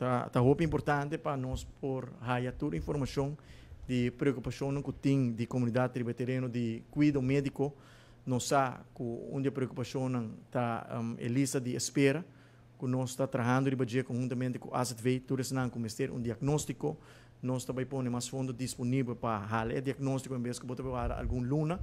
tá é importante para nós por raia toda informação de preocupação que tem de comunidade tributerena de cuidado médico, não sabe onde a preocupação está um, é lista de espera, que nós está trabalhando de badia conjuntamente com a AZV, tudo isso não começar um diagnóstico, nós também põe mais fundo disponível para hale é diagnóstico em vez de botar para algum luna,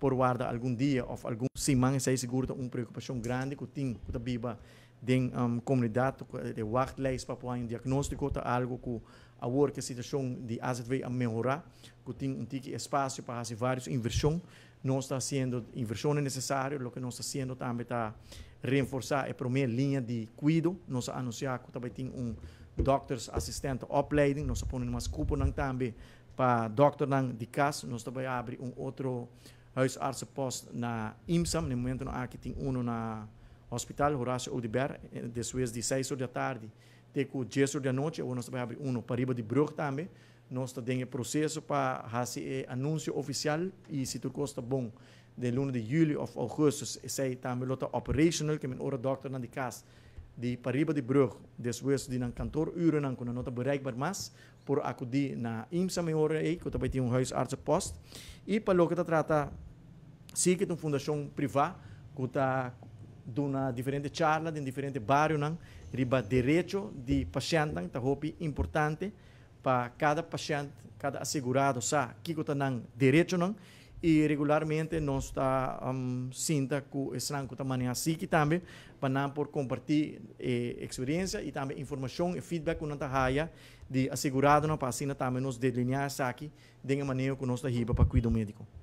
por guarda algum dia ou algum semana, isso aí segura uma preocupação grande que tem, que está viva tem um, comunidade, de wachtlijst para um diagnóstico, tá algo que a que a situação de AZV a melhorar, que tem um tique espaço para fazer várias inversões, não está sendo inversões necessárias, o que não está sendo também está reforçar a primeira linha de cuido, nós anunciar que também tem um doctors assistente upleiding, nós pomos umas cupom também para doctor de casa, nós também abre um outro huisartsenpost na IMSAM, no momento que tem um na Hospital Horácio Oudibert, depois de 6 da tarde até 10 da noite, nós vamos abrir um para riba de Brug também. Nós temos processo para fazer anúncio oficial e se tu custa bom, de luna de julho ou agosto, sei também lota é operational, que é hora doctor na de casa de Pariba de Brug, depois de um cantor o ang não nota bereikbaar mas por acudir na IMSA may hora ay ko tabay um house arts post e que kita trata uma fundação privada, priva está de uma diferente charla, de um diferente barrio, ¿no? riba direito de paciente, é importante para cada paciente, cada asegurado, que kiko tanan direito ¿no? e regularmente nós está um, sinta com estranho tamanho assim que também para não por compartilhar eh, experiência e também informação e feedback com a raia de assegurado para passina também nos delinear aqui de uma maneira que nós está riba para cuidar do médico.